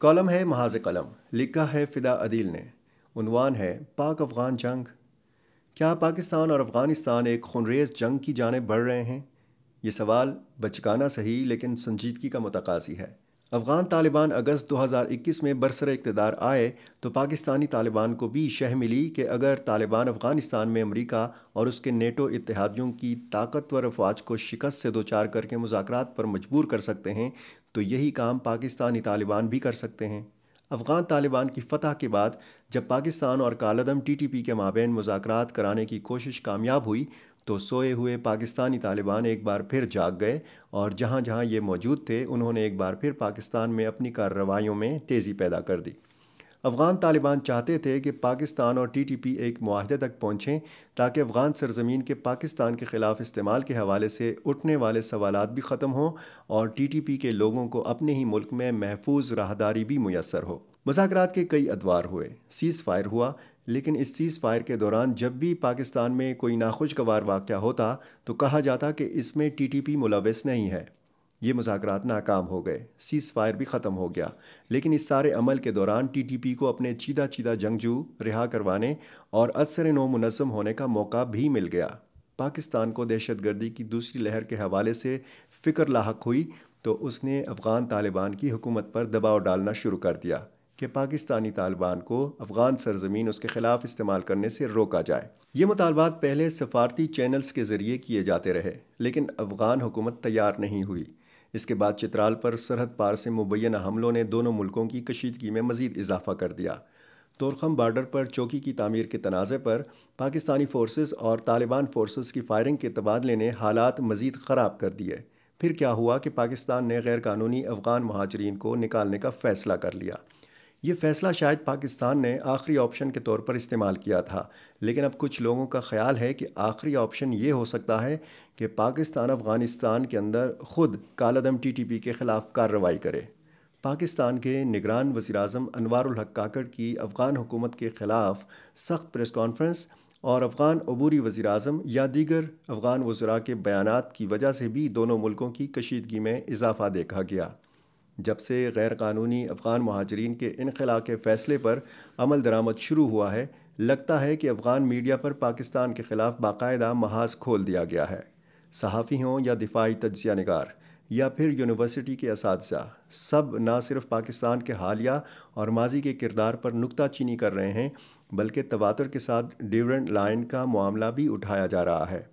column है महाज कलम लिखा है फ़िदा अदील ने उनवान है पाक अफ़गान जंग क्या पाकिस्तान और अफ़गानिस्तान एक खनरेज जंग की जानब बढ़ रहे हैं ये सवाल बचकाना सही लेकिन संजीदगी का मतकाजी है अफ़गान तालिबान अगस्त 2021 में बरसर इकतदार आए तो पाकिस्तानी तालिबान को भी शह मिली कि अगर तालिबान अफ़गानिस्तान में अमरीका और उसके नेटो इतिहादियों की ताकतवर अफवाज को शिकस्त से दो चार करके मुजाकर पर मजबूर कर सकते हैं तो यही काम पाकिस्तानी तालिबान भी कर सकते हैं अफ़गान तालिबान की फतह के बाद जब पाकिस्तान और कालदम टीटीपी के माबेन मुजाकरात कराने की कोशिश कामयाब हुई तो सोए हुए पाकिस्तानी तालिबान एक बार फिर जाग गए और जहाँ जहाँ ये मौजूद थे उन्होंने एक बार फिर पाकिस्तान में अपनी कार्रवाइयों में तेज़ी पैदा कर दी अफ़गान तालिबान चाहते थे कि पाकिस्तान और टी टी पी एक माहदे तक पहुँचें ताकि अफ़गान सरजमीन के पाकिस्तान के ख़िलाफ़ इस्तेमाल के हवाले से उठने वाले सवाल भी ख़त्म हों और टी टी पी के लोगों को अपने ही मुल्क में महफूज राहदारी भी मैसर हो मुजाकर के कई अदवार हुए सीज़ फायर हुआ लेकिन इस सीज़ फायर के दौरान जब भी पाकिस्तान में कोई नाखुशगवार वाक़ होता तो कहा जाता कि इसमें टी टी पी मुलविस नहीं है ये मुजाकर नाकाम हो गए सीज़ फायर भी ख़त्म हो गया लेकिन इस सारे अमल के दौरान टी टी पी को अपने चीदा चीदा जंगजू रिहा करवाने और असर नो मुनम होने का मौका भी मिल गया पाकिस्तान को दहशत गर्दी की दूसरी लहर के हवाले से फ़िक्र लाक हुई तो उसने अफ़गान तालिबान की हुकूमत पर दबाव डालना शुरू कर दिया कि पाकिस्तानी तालिबान को अफ़गान सरजमीन उसके ख़िलाफ़ इस्तेमाल करने से रोका जाए ये मुतालबात पहले सफारती चैनल्स के ज़रिए किए जाते रहे लेकिन अफ़गान हुकूमत तैयार नहीं हुई इसके बाद चित्राल पर सरहद पार से मुबैना हमलों ने दोनों मुल्कों की कशीदगी में मजीद इजाफा कर दिया तोरखम बार्डर पर चौकी की तमीर के तनाज़े पर पाकिस्तानी फोर्सेस और तालिबान फोर्सेस की फायरिंग के तबादले ने हालात मज़ीद ख़राब कर दिए फिर क्या हुआ कि पाकिस्तान ने गैरकानूनी अफ़गान महाजरीन को निकालने का फ़ैसला कर लिया ये फैसला शायद पाकिस्तान ने आखिरी ऑप्शन के तौर पर इस्तेमाल किया था लेकिन अब कुछ लोगों का ख्याल है कि आखिरी ऑप्शन ये हो सकता है कि पाकिस्तान अफ़गानिस्तान के अंदर ख़ुद टी टीटीपी के ख़िलाफ़ कार्रवाई करे पाकिस्तान के निगरान वज़ी अजम हक काकड़ की अफ़गान हुकूमत के ख़िलाफ़ सख्त प्रेस कॉन्फ्रेंस और अफ़गान अबूरी वज़ी अजम या दीगर अफ़गान वज़रा के बयान की वजह से भी दोनों मुल्कों की कशीदगी में इजाफ़ा देखा गया जब से गैरकानूनी अफ़गान महाजरीन के इनखला के फ़ैसले पर अमल दरामद शुरू हुआ है लगता है कि अफ़गान मीडिया पर पाकिस्तान के ख़िलाफ़ बाकायदा महाज खोल दिया गया है सहाफ़ी हों या दिफाई तजिया नगार या फिर यूनिवर्सिटी के इस सब ना सिर्फ पाकिस्तान के हालिया और माजी के किरदार पर नुकता चीनी कर रहे हैं बल्कि तवातर के साथ डिवरेंट लाइन का मामला भी उठाया जा रहा है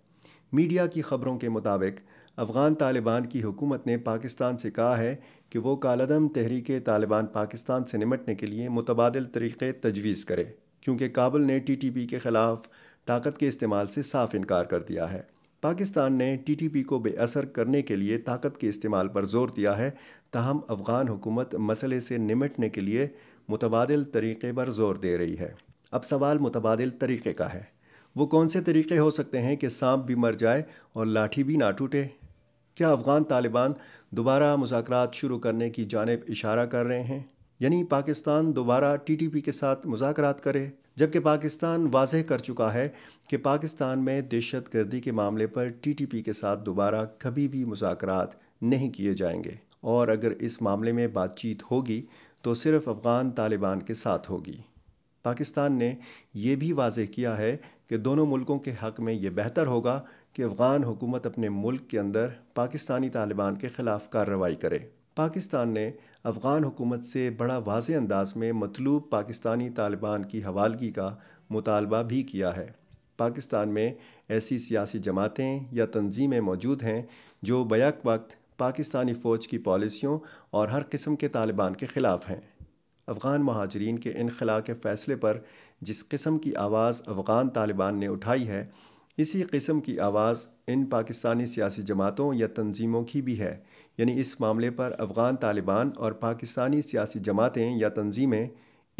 मीडिया की खबरों के मुताबिक अफ़गान तालिबान की हुकूमत ने पाकिस्तान से कहा है कि वो कालदम तहरीक तालिबान पाकिस्तान से निमटने के लिए मुतबादल तरीक़े तजवीज़ करे क्योंकि काबुल ने टी टी पी के ख़िलाफ़ ताकत के इस्तेमाल से साफ इनकार कर दिया है पाकिस्तान ने टी टी पी को बेअसर करने के लिए ताकत के इस्तेमाल पर जोर दिया है ताहम अफ़गान हुकूमत मसले से निमटने के लिए मुतबादल तरीक़े पर जोर दे रही है अब सवाल मुतबादल तरीक़े का है वो कौन से तरीक़े हो सकते हैं कि सांप भी मर जाए और लाठी भी ना टूटे क्या अफ़गान तालिबान दोबारा मुजाकर शुरू करने की जानब इशारा कर रहे हैं यानी पाकिस्तान दोबारा टी टी पी के साथ मुजाकर करे जबकि पाकिस्तान वाजह कर चुका है कि पाकिस्तान में दहशत गर्दी के मामले पर टी टी पी के साथ दोबारा कभी भी मुजाकर नहीं किए जाएंगे और अगर इस मामले में बातचीत होगी तो सिर्फ अफ़गान तालिबान के साथ होगी पाकिस्तान ने यह भी वाजह किया है कि दोनों मुल्कों के हक़ में ये बेहतर होगा कि अफ़गान हुकूमत अपने मुल्क के अंदर पाकिस्तानी तालिबान के ख़िलाफ़ कार्रवाई करे पाकिस्तान ने अफ़गान हुकूमत से बड़ा वाज अंदाज में मतलूब पाकिस्तानी तालिबान की हवालगी का मुतालबा भी किया है पाकिस्तान में ऐसी सियासी जमातें या तंजीमें मौजूद हैं जो बैक वक्त पाकिस्तानी फ़ौज की पॉलिसियों और हर किस्म के तालिबान के ख़िलाफ़ हैं अफ़गान महाजरीन के इनखला के फ़ैसले पर जिस किस्म की आवाज़ अफ़गान तालिबान ने उठाई है इसी किस्म की आवाज़ इन पाकिस्तानी सियासी जमातों या तंजीमों की भी है यानी इस मामले पर अफ़गान तालिबान और पाकिस्तानी सियासी जमातें या तंजीमें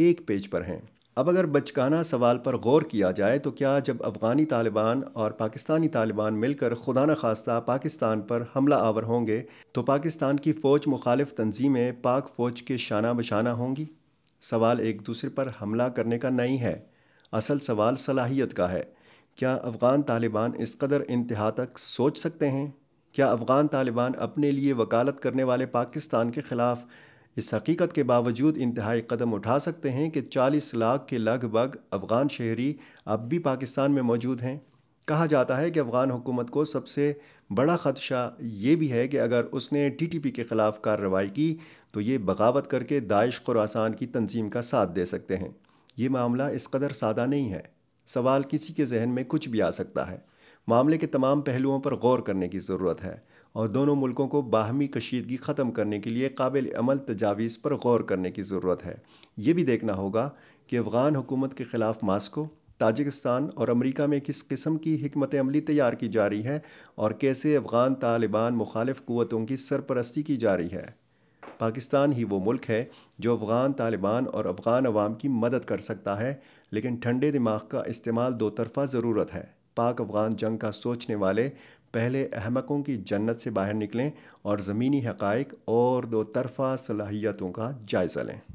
एक पेज पर हैं अब अगर बचकाना सवाल पर गौर किया जाए तो क्या जब अफ़गानी तालिबान और पाकिस्तानी तालिबान मिलकर खुदा न खास्ता पाकिस्तान पर हमला आवर होंगे तो पाकिस्तान की फ़ौज मुखालिफ तंजीमें पाक फ़ौज के शाना बशाना होंगी सवाल एक दूसरे पर हमला करने का नहीं है असल सवाल सलाहियत का है क्या अफ़गान तालिबान इस कदर इंतहा तक सोच सकते हैं क्या अफ़गान तालिबान अपने लिए वकालत करने वाले पाकिस्तान के ख़िलाफ़ इस हकीकत के बावजूद इंतहाई कदम उठा सकते हैं कि 40 लाख के लगभग अफ़गान शहरी अब भी पाकिस्तान में मौजूद हैं कहा जाता है कि अफ़गान हुकूमत को सबसे बड़ा ख़दशा ये भी है कि अगर उसने टीटीपी के ख़िलाफ़ कार्रवाई की तो ये बगावत करके दाइश खुरासान की तंजीम का साथ दे सकते हैं ये मामला इस कदर सादा नहीं है सवाल किसी के जहन में कुछ भी आ सकता है मामले के तमाम पहलुओं पर गौर करने की ज़रूरत है और दोनों मुल्कों को बाहमी कशीदगी ख़त्म करने के लिए काबिल अमल तजावीज़ पर गौर करने की ज़रूरत है ये भी देखना होगा कि अफ़गान हुकूमत के ख़िलाफ़ मास्को ताजिकस्तान और अमेरिका में किस किस्म की हमत अमली तैयार की जा रही है और कैसे अफ़गान तालिबान मुखालिफ क़वतों की सरपरस्ती की जा रही है पाकिस्तान ही वो मुल्क है जो अफ़गान तालिबान और अफ़गान अवाम की मदद कर सकता है लेकिन ठंडे दिमाग का इस्तेमाल दो तरफ़ा ज़रूरत है पाक अफ़गान जंग का सोचने वाले पहले अहमकों की जन्नत से बाहर निकलें और ज़मीनी हक़ और दो तरफ़ा सलाहियतों का जायज़ा लें